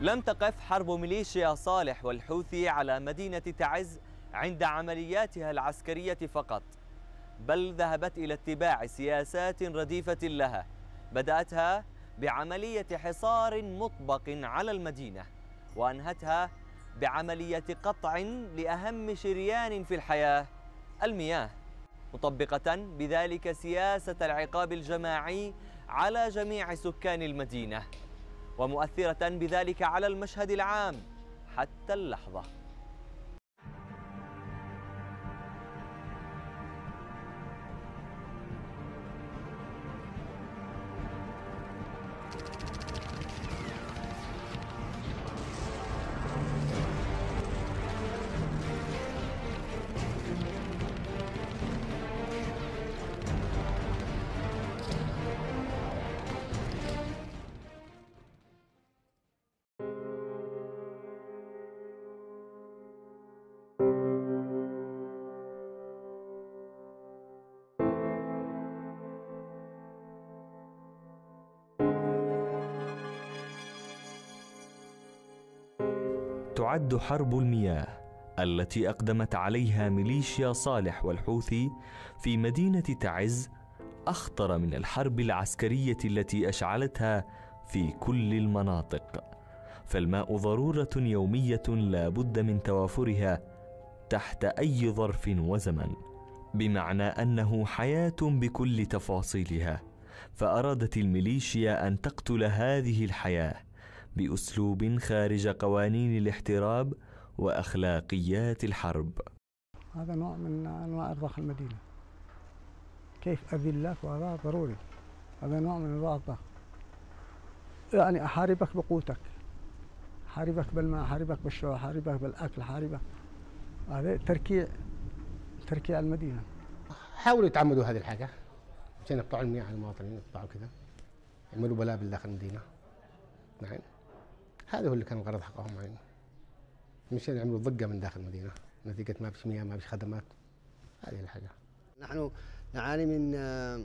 لم تقف حرب ميليشيا صالح والحوثي على مدينة تعز عند عملياتها العسكرية فقط بل ذهبت إلى اتباع سياسات رديفة لها بدأتها بعملية حصار مطبق على المدينة وأنهتها بعملية قطع لأهم شريان في الحياة المياه مطبقة بذلك سياسة العقاب الجماعي على جميع سكان المدينة ومؤثرة بذلك على المشهد العام حتى اللحظة تعد حرب المياه التي اقدمت عليها ميليشيا صالح والحوثي في مدينه تعز اخطر من الحرب العسكريه التي اشعلتها في كل المناطق فالماء ضروره يوميه لا بد من توافرها تحت اي ظرف وزمن بمعنى انه حياه بكل تفاصيلها فارادت الميليشيا ان تقتل هذه الحياه باسلوب خارج قوانين الاحتراب واخلاقيات الحرب. هذا نوع من انواع ارضاق المدينه. كيف اذلك وهذا ضروري. هذا نوع من انواع الضغط. يعني احاربك بقوتك. احاربك بالماء، احاربك بالشرب، احاربك بالاكل، احاربك هذا تركيع تركيع المدينه. حاولوا يتعمدوا هذه الحاجه عشان يقطعوا المياه على المواطنين يقطعوا كذا. يعملوا بلاء بالداخل المدينه. نعم. هذا هو اللي كان الغرض حقهم يعني مشان يعملوا ضجه من داخل المدينه نتيجه ما فيش مياه ما فيش خدمات هذه الحاجه نحن نعاني من آه،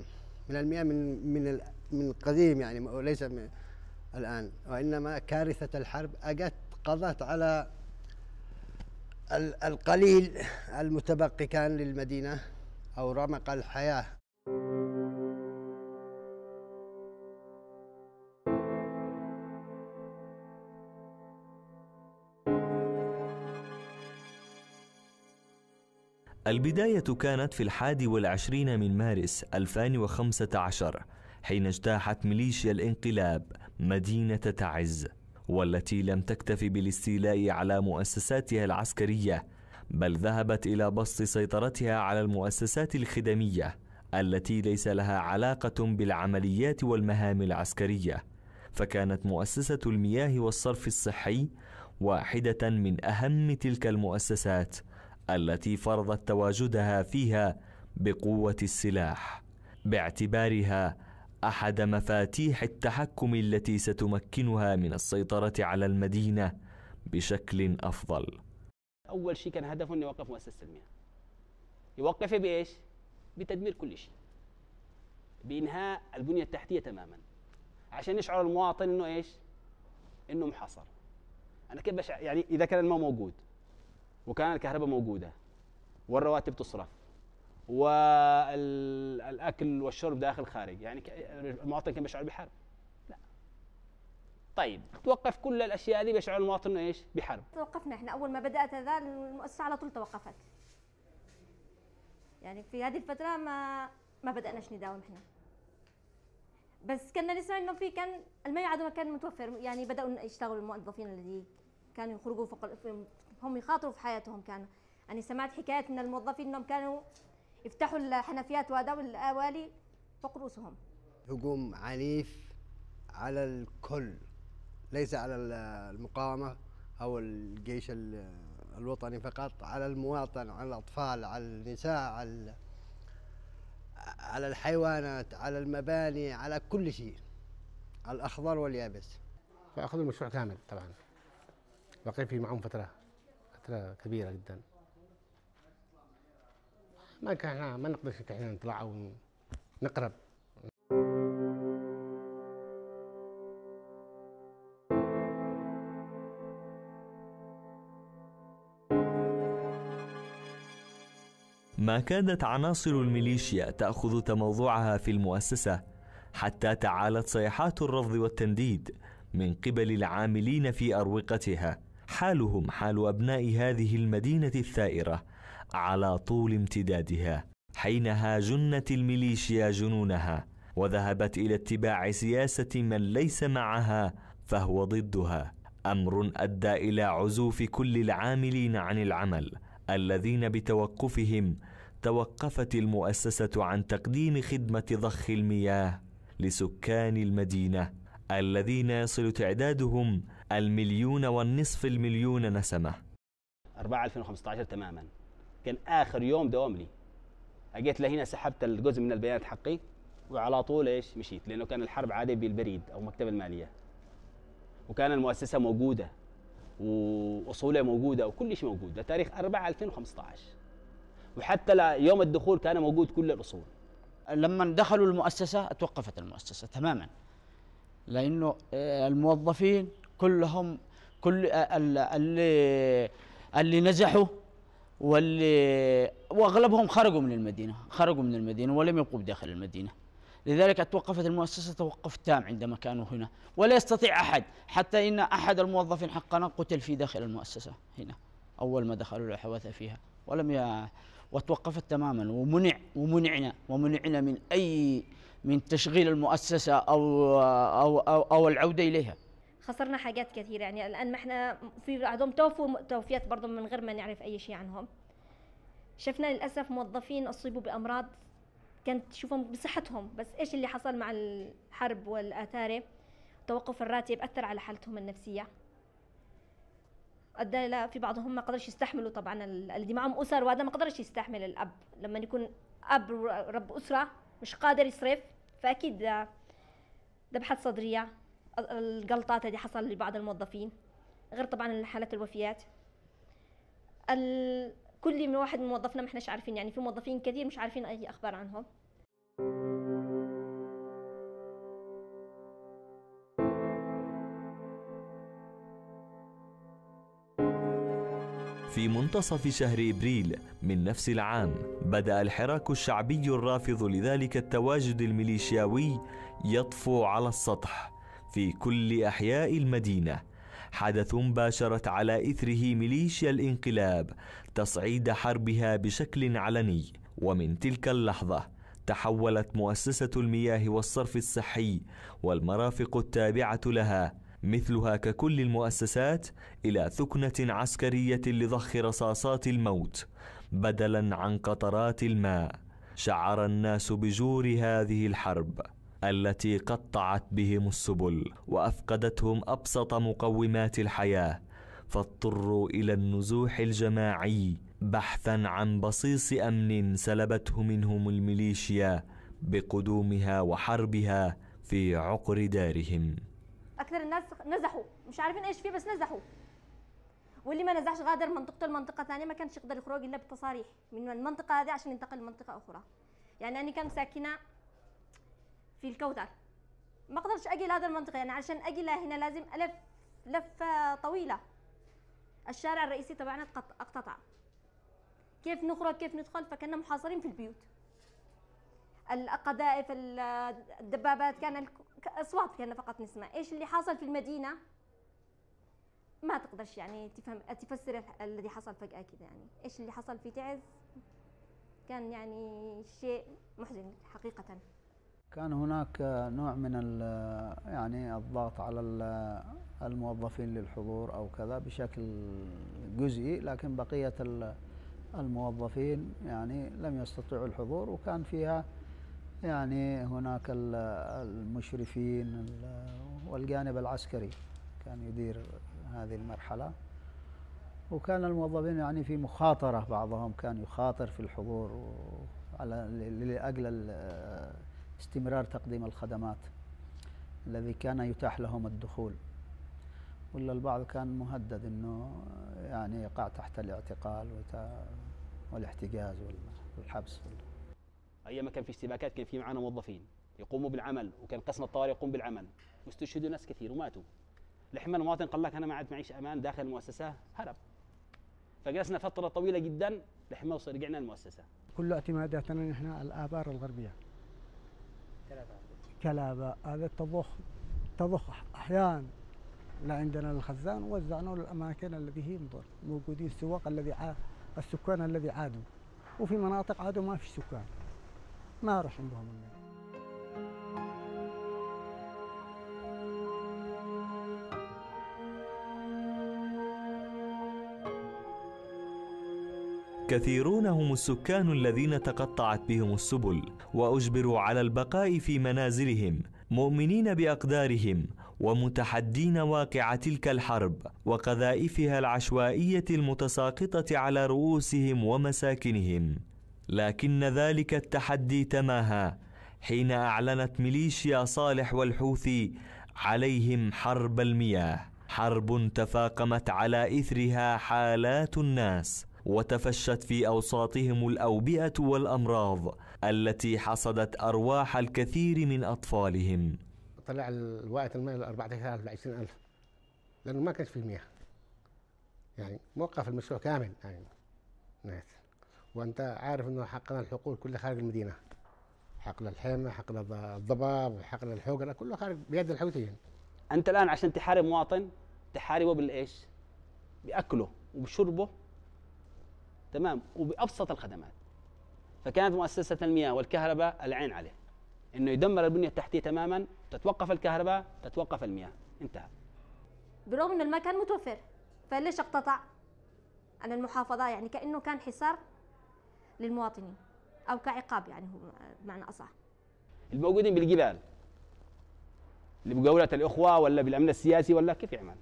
من المياه من من من قديم يعني وليس من الان وانما كارثه الحرب اجت قضت على القليل المتبقي كان للمدينه او رمق الحياه البداية كانت في الحادي والعشرين من مارس 2015 حين اجتاحت ميليشيا الانقلاب مدينة تعز والتي لم تكتف بالاستيلاء على مؤسساتها العسكرية بل ذهبت إلى بسط سيطرتها على المؤسسات الخدمية التي ليس لها علاقة بالعمليات والمهام العسكرية فكانت مؤسسة المياه والصرف الصحي واحدة من أهم تلك المؤسسات التي فرضت تواجدها فيها بقوه السلاح باعتبارها احد مفاتيح التحكم التي ستمكنها من السيطره على المدينه بشكل افضل اول شيء كان هدفه انه يوقف مؤسسه المياه يوقف بايش بتدمير كل شيء بانهاء البنيه التحتيه تماما عشان يشعر المواطن انه ايش انه محاصر انا كيف يعني اذا كان الماء موجود وكان الكهرباء موجوده والرواتب تصرف والاكل والشرب داخل خارج يعني المواطن كان بيشعر بحرب لا طيب توقف كل الاشياء هذه بيشعر المواطن ايش بحرب توقفنا احنا اول ما بدات هذا المؤسسه على طول توقفت يعني في هذه الفتره ما ما بداناش نداوم احنا بس كنا نسمع انه في كان الميعاد ما كان متوفر يعني بداوا يشتغلوا الموظفين اللي كانوا يخرجوا فوق هم يخاطروا في حياتهم كانوا أنا سمعت حكايات من الموظفين أنهم كانوا يفتحوا الحنفيات وهذا والأوالي فوق رؤوسهم هجوم عنيف على الكل ليس على المقاومة أو الجيش الوطني فقط على المواطن على الأطفال على النساء على على الحيوانات على المباني على كل شيء الأخضر واليابس فأخذوا المشروع كامل طبعا بقي فيه معهم فترة فتره كبيره جدا ما كان ما نقدرش احنا نطلع او نقرب ما كادت عناصر الميليشيا تأخذ تموضعها في المؤسسة حتى تعالت صيحات الرفض والتنديد من قبل العاملين في أروقتها حالهم حال ابناء هذه المدينه الثائره على طول امتدادها حينها جنت الميليشيا جنونها وذهبت الى اتباع سياسه من ليس معها فهو ضدها امر ادى الى عزوف كل العاملين عن العمل الذين بتوقفهم توقفت المؤسسه عن تقديم خدمه ضخ المياه لسكان المدينه الذين يصل تعدادهم المليون والنصف المليون نسمة 4 2015 تماما كان آخر يوم دوام لي أجيت لهنا سحبت الجزء من البيانات حقي وعلى طول ايش مشيت لأنه كان الحرب عادي بالبريد أو مكتب المالية وكان المؤسسة موجودة وأصولها موجودة وكل شيء موجود لتاريخ تاريخ 4 2015 وحتى يوم الدخول كان موجود كل الأصول لما دخلوا المؤسسة توقفت المؤسسة تماما لأنه الموظفين كلهم كل اللي اللي نجحوا واللي واغلبهم خرجوا من المدينه خرجوا من المدينه ولم يبقوا بداخل المدينه لذلك توقفت المؤسسه توقف تام عندما كانوا هنا ولا يستطيع احد حتى ان احد الموظفين حقنا قتل في داخل المؤسسه هنا اول ما دخلوا الحواث فيها ولم ي... وتوقفت تماما ومنع ومنعنا ومنعنا من اي من تشغيل المؤسسه او او او, أو العوده اليها خسرنا حاجات كثيره يعني الان ما احنا في بعضهم توفوا توفيات برضه من غير ما نعرف اي شيء عنهم شفنا للاسف موظفين اصيبوا بامراض كانت تشوفهم بصحتهم بس ايش اللي حصل مع الحرب والاتاري توقف الراتب اثر على حالتهم النفسيه ادى الى في بعضهم ما قدرش يستحملوا طبعا اللي معهم اسر وهذا ما قدرش يستحمل الاب لما يكون اب رب اسره مش قادر يصرف فاكيد ذبحت صدريه الجلطات اللي حصل لبعض الموظفين غير طبعا حالات الوفيات كل من واحد من موظفنا ما احناش عارفين يعني في موظفين كثير مش عارفين اي اخبار عنهم في منتصف شهر ابريل من نفس العام بدا الحراك الشعبي الرافض لذلك التواجد الميليشياوي يطفو على السطح في كل احياء المدينه حدث باشرت على اثره ميليشيا الانقلاب تصعيد حربها بشكل علني ومن تلك اللحظه تحولت مؤسسة المياه والصرف الصحي والمرافق التابعة لها مثلها ككل المؤسسات إلى ثكنة عسكرية لضخ رصاصات الموت بدلا عن قطرات الماء شعر الناس بجور هذه الحرب التي قطعت بهم السبل وافقدتهم ابسط مقومات الحياه فاضطروا الى النزوح الجماعي بحثا عن بصيص امن سلبته منهم الميليشيا بقدومها وحربها في عقر دارهم اكثر الناس نزحوا مش عارفين ايش فيه بس نزحوا واللي ما نزحش غادر منطقته لمنطقه ثانيه ما كانش يقدر يخرج الا بالتصاريح من المنطقه هذه عشان ينتقل لمنطقه اخرى يعني انا كان ساكنه في الكوثر ما قدرتش اجي لهذا المنطقه يعني عشان اجي لهنا لازم الف لفه طويله الشارع الرئيسي تبعنا اقتطع كيف نخرج كيف ندخل فكنا محاصرين في البيوت القذائف الدبابات كان اصوات كنا فقط نسمع ايش اللي حاصل في المدينه ما تقدرش يعني تفهم تفسر الذي حصل فجاه كده يعني ايش اللي حصل في تعز كان يعني شيء محزن حقيقه كان هناك نوع من يعني الضغط على الموظفين للحضور او كذا بشكل جزئي لكن بقيه الموظفين يعني لم يستطيعوا الحضور وكان فيها يعني هناك المشرفين والجانب العسكري كان يدير هذه المرحله وكان الموظفين يعني في مخاطره بعضهم كان يخاطر في الحضور على لاجل استمرار تقديم الخدمات الذي كان يتاح لهم الدخول ولا البعض كان مهدد انه يعني يقع تحت الاعتقال والاحتجاز والحبس ايام كان في اشتباكات كان في معنا موظفين يقوموا بالعمل وكان قسم الطوارئ يقوم بالعمل واستشهدوا ناس كثير وماتوا لحما المواطن قال لك انا ما عاد معيش امان داخل المؤسسه هرب فجلسنا فتره طويله جدا لحما رجعنا المؤسسه كل اعتماداتنا نحن الابار الغربيه كلابة هذا تضخ تضخ أحيانا لعندنا الخزان وزعناه للأماكن التي هي موجودين السواق الذي السكان الذي عادوا وفي مناطق عادوا ما في سكان ما راح عندهم المياه كثيرون هم السكان الذين تقطعت بهم السبل واجبروا على البقاء في منازلهم مؤمنين باقدارهم ومتحدين واقع تلك الحرب وقذائفها العشوائيه المتساقطه على رؤوسهم ومساكنهم لكن ذلك التحدي تماهى حين اعلنت ميليشيا صالح والحوثي عليهم حرب المياه حرب تفاقمت على اثرها حالات الناس وتفشت في اوساطهم الاوبئه والامراض التي حصدت ارواح الكثير من اطفالهم طلع الوقت المال 14000 ل 20000 لانه ما كانش في مياه يعني موقف المشروع كامل يعني ناس نعم. وانت عارف انه حقنا الحقول كلها خارج المدينه حقل الحمى حقل الضباب حقل الحجره كله خارج بيد الحوثيين انت الان عشان تحارب مواطن تحاربه بالايش؟ باكله وبشربه تمام وبابسط الخدمات فكانت مؤسسه المياه والكهرباء العين عليه انه يدمر البنيه التحتيه تماما تتوقف الكهرباء تتوقف المياه انتهى برغم انه الماء كان متوفر فليش اقتطع عن المحافظه يعني كانه كان حصار للمواطنين او كعقاب يعني هو بمعنى اصح الموجودين بالجبال اللي الاخوه ولا بالامن السياسي ولا كيف يعمل؟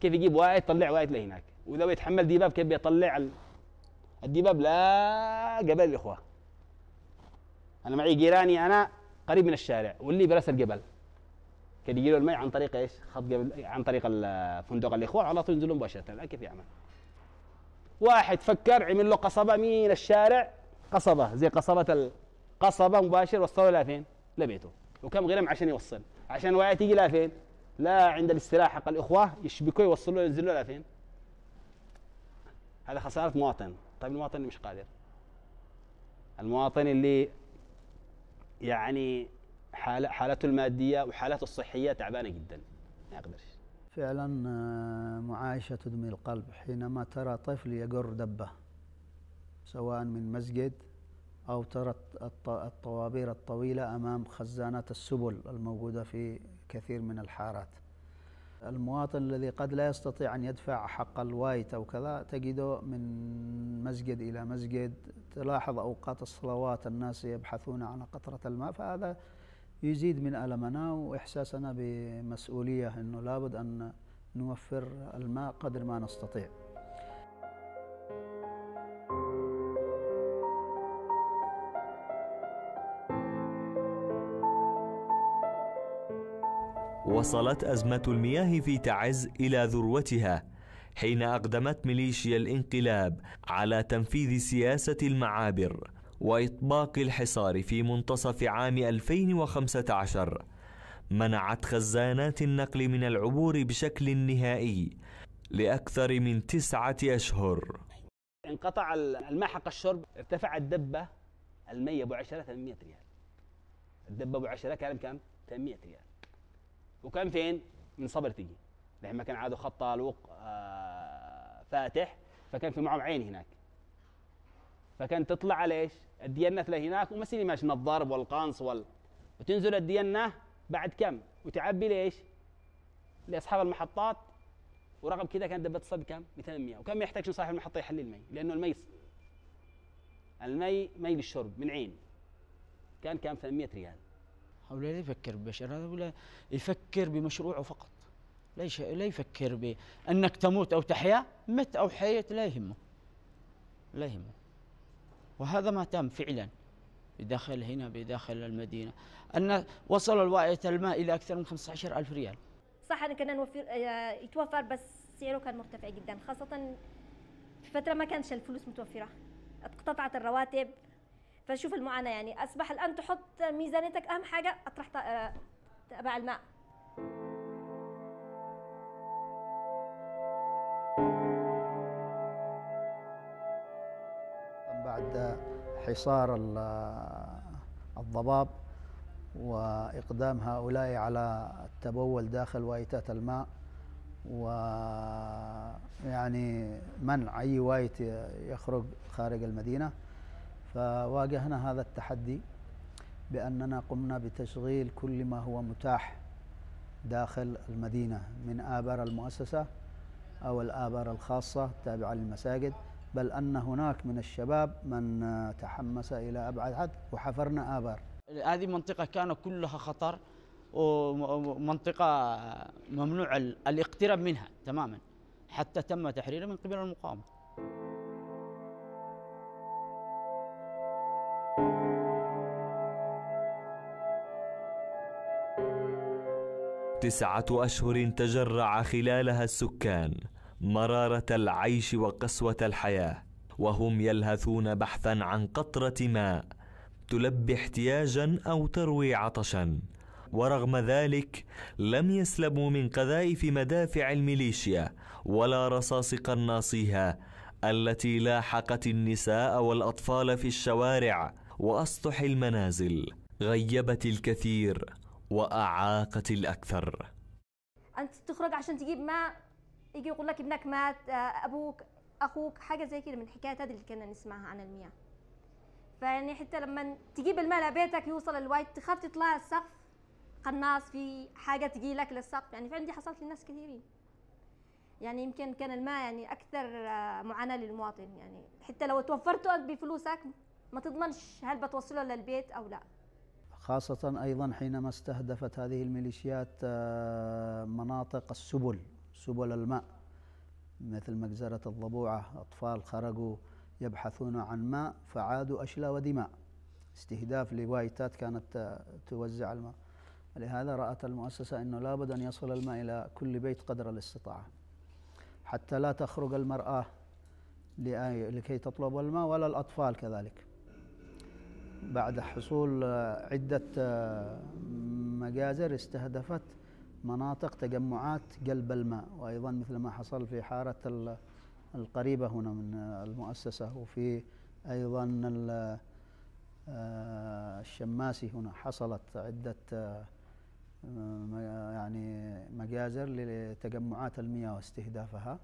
كيف يجيب واحد يطلع واحد لهناك؟ واذا بيتحمل ديباب كيف بيطلع الدباب لا جبل الاخوه انا معي جيراني انا قريب من الشارع واللي براس الجبل كان يجي الماء عن طريق ايش؟ خط جبل عن طريق فندق الاخوه على طول ينزلون مباشره الان كيف يعمل؟ واحد فكر عمل له قصبه من الشارع قصبه زي قصبه القصبه مباشر وصلوا لها فين؟ لبيته وكم غرام عشان يوصل عشان واحد تيجي لها فين؟ لا عند الاستراحه حق الاخوه يشبكوا يوصلوا ينزلوا لها فين؟ هذا خساره مواطن طيب المواطن اللي مش قادر المواطن اللي يعني حالته الماديه وحالته الصحيه تعبانه جدا ما يقدرش فعلا آه، معايشه تدمي القلب حينما ترى طفل يجر دبه سواء من مسجد او ترى الطوابير الطويله امام خزانات السبل الموجوده في كثير من الحارات المواطن الذي قد لا يستطيع أن يدفع حق الوايت أو كذا تجده من مسجد إلى مسجد تلاحظ أوقات الصلوات الناس يبحثون عن قطرة الماء فهذا يزيد من ألمنا وإحساسنا بمسؤولية أنه لابد أن نوفر الماء قدر ما نستطيع وصلت أزمة المياه في تعز إلى ذروتها حين أقدمت ميليشيا الانقلاب على تنفيذ سياسة المعابر وإطباق الحصار في منتصف عام 2015 منعت خزانات النقل من العبور بشكل نهائي لأكثر من تسعة أشهر انقطع الماحق الشرب ارتفع الدبة المية بعشرة عشرة 800 ريال الدبة بعشرة كان كم؟ 800 ريال وكان فين؟ من صبر تيجي لما كان عاده خط طالوق آه، فاتح فكان في معهم عين هناك فكان تطلع على ايش؟ الديانة هناك ومسيني ماشي الضرب والقنص وال وتنزل الديانة بعد كم؟ وتعبي ليش؟ لاصحاب المحطات ورغم كذا كانت دبة الصب كم؟ 200 وكان وكم يحتاج صاحب المحطة يحل المي لأنه المي المي مي للشرب من عين كان كم؟ 800 ريال هؤلاء لا يفكر ببشر ولا يفكر بمشروعه فقط ليش لا يفكر بأنك تموت أو تحيا مت أو حيت لا يهمه لا يهمه وهذا ما تم فعلا بداخل هنا بداخل المدينة أن وصل الوعية الماء إلى أكثر من 15 ألف ريال صح أن كنا نوفر آه، يتوفر بس سعره كان مرتفع جدا خاصة في فترة ما كانش الفلوس متوفرة اتقطعت الرواتب فشوف المعاناه يعني اصبح الان تحط ميزانيتك اهم حاجه اطرح آه، تبع الماء بعد حصار الضباب وإقدام هؤلاء على التبول داخل وايتات الماء ويعني منع أي وايت يخرج خارج المدينة فواجهنا هذا التحدي بأننا قمنا بتشغيل كل ما هو متاح داخل المدينة من آبار المؤسسة أو الآبار الخاصة التابعة للمساجد بل أن هناك من الشباب من تحمس إلى أبعد حد وحفرنا آبار هذه منطقة كان كلها خطر ومنطقة ممنوع الاقتراب منها تماما حتى تم تحريرها من قبل المقاومة تسعة أشهر تجرع خلالها السكان مرارة العيش وقسوة الحياة وهم يلهثون بحثا عن قطرة ماء تلبي احتياجا أو تروي عطشا ورغم ذلك لم يسلموا من قذائف مدافع الميليشيا ولا رصاص قناصيها التي لاحقت النساء والأطفال في الشوارع وأسطح المنازل غيبت الكثير وأعاقت الأكثر أنت تخرج عشان تجيب ماء يجي يقول لك ابنك مات آه، أبوك أخوك حاجة زي كده من الحكايات هذه اللي كنا نسمعها عن المياه فيعني حتى لما تجيب الماء لبيتك يوصل الوايت تخاف تطلع السقف قناص في حاجة تجي لك للسقف يعني فعلا دي حصلت للناس كثيرين يعني يمكن كان الماء يعني أكثر آه، معاناة للمواطن يعني حتى لو توفرته بفلوسك ما تضمنش هل بتوصله للبيت أو لا خاصة أيضا حينما استهدفت هذه الميليشيات آه، مناطق السبل سبل الماء مثل مجزرة الضبوعة أطفال خرجوا يبحثون عن ماء فعادوا أشلى ودماء استهداف لوايتات كانت آه، توزع الماء لهذا رأت المؤسسة أنه لابد أن يصل الماء إلى كل بيت قدر الاستطاعة حتى لا تخرج المرأة لكي تطلب الماء ولا الأطفال كذلك بعد حصول آه، عدة آه، مجازر استهدفت مناطق تجمعات قلب الماء وأيضا مثل ما حصل في حارة القريبة هنا من آه، المؤسسة وفي أيضا الشماسي هنا حصلت عدة يعني مجازر لتجمعات المياه واستهدافها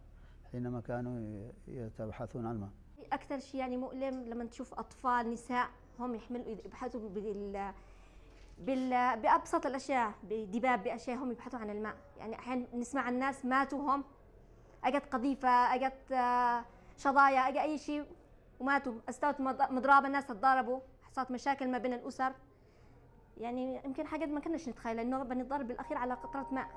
حينما كانوا يتبحثون عن الماء أكثر شيء يعني مؤلم لما تشوف أطفال نساء هم يحملوا يبحثوا بال بال بأبسط الأشياء بدباب بأشياء هم يبحثوا عن الماء يعني أحيانا نسمع عن ناس ماتوا هم أجت قذيفة أجت آه، شظايا اجى أي شيء وماتوا استوت مضرابة الناس تضاربوا صارت مشاكل ما بين الأسر يعني يمكن حاجات ما كناش نتخيل إنه بنضرب بالأخير على قطرة ماء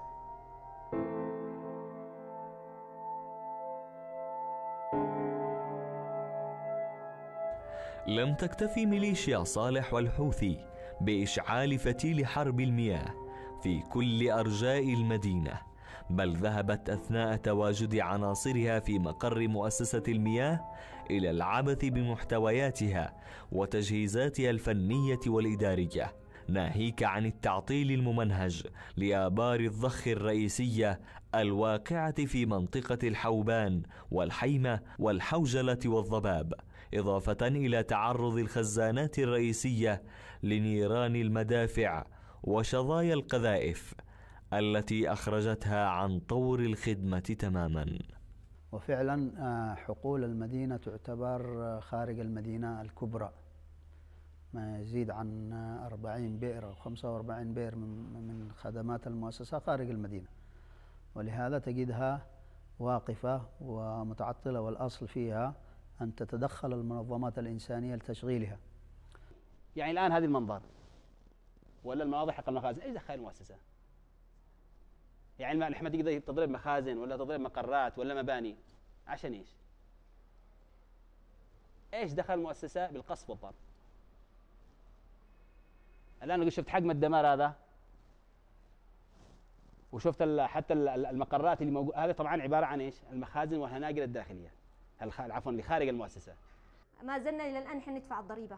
لم تكتفي ميليشيا صالح والحوثي بإشعال فتيل حرب المياه في كل أرجاء المدينة بل ذهبت أثناء تواجد عناصرها في مقر مؤسسة المياه إلى العبث بمحتوياتها وتجهيزاتها الفنية والإدارية ناهيك عن التعطيل الممنهج لآبار الضخ الرئيسية الواقعة في منطقة الحوبان والحيمة والحوجلة والضباب إضافة إلى تعرض الخزانات الرئيسية لنيران المدافع وشظايا القذائف التي أخرجتها عن طور الخدمة تماما وفعلا آه، حقول المدينة تعتبر آه، خارج المدينة الكبرى ما يزيد عن 40 آه، بئر أو 45 بئر من خدمات المؤسسة خارج المدينة ولهذا تجدها واقفة ومتعطلة والأصل فيها أن تتدخل المنظمات الإنسانية لتشغيلها يعني الآن هذه المنظر ولا المناظر حق المخازن ايش دخل المؤسسة يعني الحكمة تقدر تضرب مخازن ولا تضرب مقرات ولا مباني عشان ايش ايش دخل المؤسسة بالقصف والضرب الآن شفت حجم الدمار هذا وشفت حتى المقرات اللي موجوده هذا طبعا عباره عن ايش؟ المخازن والهناجر الداخليه. عفوا لخارج المؤسسه ما زلنا الى الان احنا ندفع الضريبه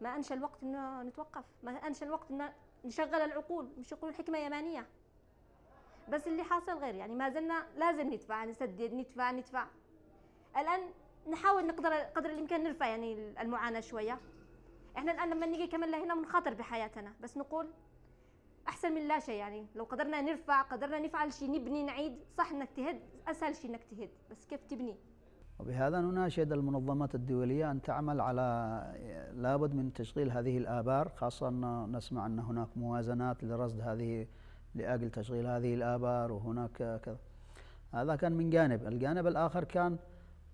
ما انشا الوقت انه نتوقف ما انشا الوقت انه نشغل العقول مش يقولوا حكمه يمانيه بس اللي حاصل غير يعني ما زلنا لازم ندفع نسدد ندفع ندفع الان نحاول نقدر قدر الامكان نرفع يعني المعاناه شويه احنا الان لما نيجي كمان لهنا بنخاطر بحياتنا بس نقول احسن من لا شيء يعني لو قدرنا نرفع قدرنا نفعل شيء نبني نعيد صح انك تهد اسهل شيء انك تهد بس كيف تبني وبهذا نناشد المنظمات الدولية أن تعمل على لابد من تشغيل هذه الآبار خاصة أن نسمع أن هناك موازنات لرصد هذه لأجل تشغيل هذه الآبار وهناك كذا هذا كان من جانب الجانب الآخر كان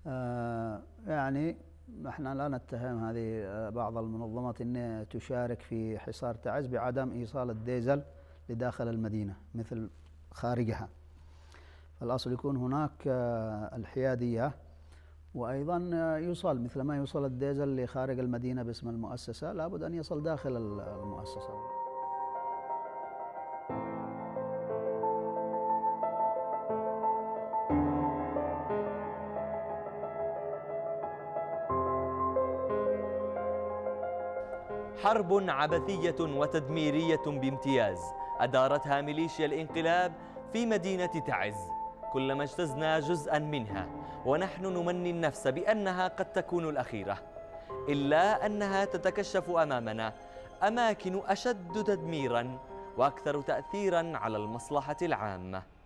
آه، يعني نحن لا نتهم هذه آه، بعض المنظمات أن تشارك في حصار تعز بعدم إيصال الديزل لداخل المدينة مثل خارجها فالأصل يكون هناك آه، الحيادية وأيضا آه، يوصل مثل ما يوصل الديزل لخارج المدينة باسم المؤسسة لابد أن يصل داخل المؤسسة حرب عبثية وتدميرية بامتياز أدارتها ميليشيا الانقلاب في مدينة تعز كلما اجتزنا جزءا منها ونحن نمني النفس بأنها قد تكون الأخيرة إلا أنها تتكشف أمامنا أماكن أشد تدميرا وأكثر تأثيرا على المصلحة العامة